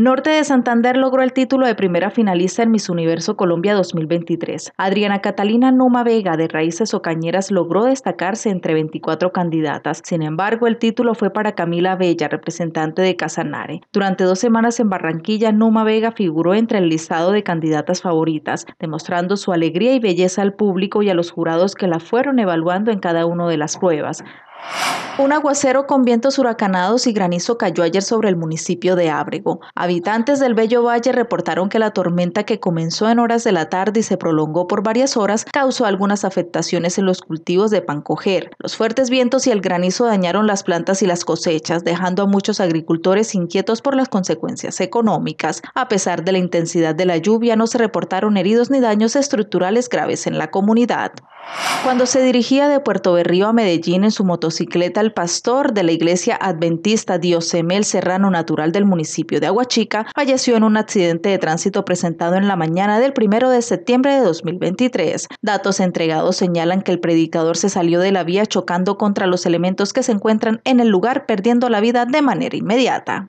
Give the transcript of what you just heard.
Norte de Santander logró el título de primera finalista en Miss Universo Colombia 2023. Adriana Catalina Numa Vega de Raíces Ocañeras logró destacarse entre 24 candidatas. Sin embargo, el título fue para Camila Bella, representante de Casanare. Durante dos semanas en Barranquilla, Numa Vega figuró entre el listado de candidatas favoritas, demostrando su alegría y belleza al público y a los jurados que la fueron evaluando en cada una de las pruebas. Un aguacero con vientos huracanados y granizo cayó ayer sobre el municipio de Ábrego. Habitantes del Bello Valle reportaron que la tormenta que comenzó en horas de la tarde y se prolongó por varias horas causó algunas afectaciones en los cultivos de pancoger. Los fuertes vientos y el granizo dañaron las plantas y las cosechas, dejando a muchos agricultores inquietos por las consecuencias económicas. A pesar de la intensidad de la lluvia, no se reportaron heridos ni daños estructurales graves en la comunidad. Cuando se dirigía de Puerto Berrío a Medellín en su motocicleta, el pastor de la iglesia adventista Diosemel Serrano, natural del municipio de Aguachica, falleció en un accidente de tránsito presentado en la mañana del primero de septiembre de 2023. Datos entregados señalan que el predicador se salió de la vía chocando contra los elementos que se encuentran en el lugar, perdiendo la vida de manera inmediata.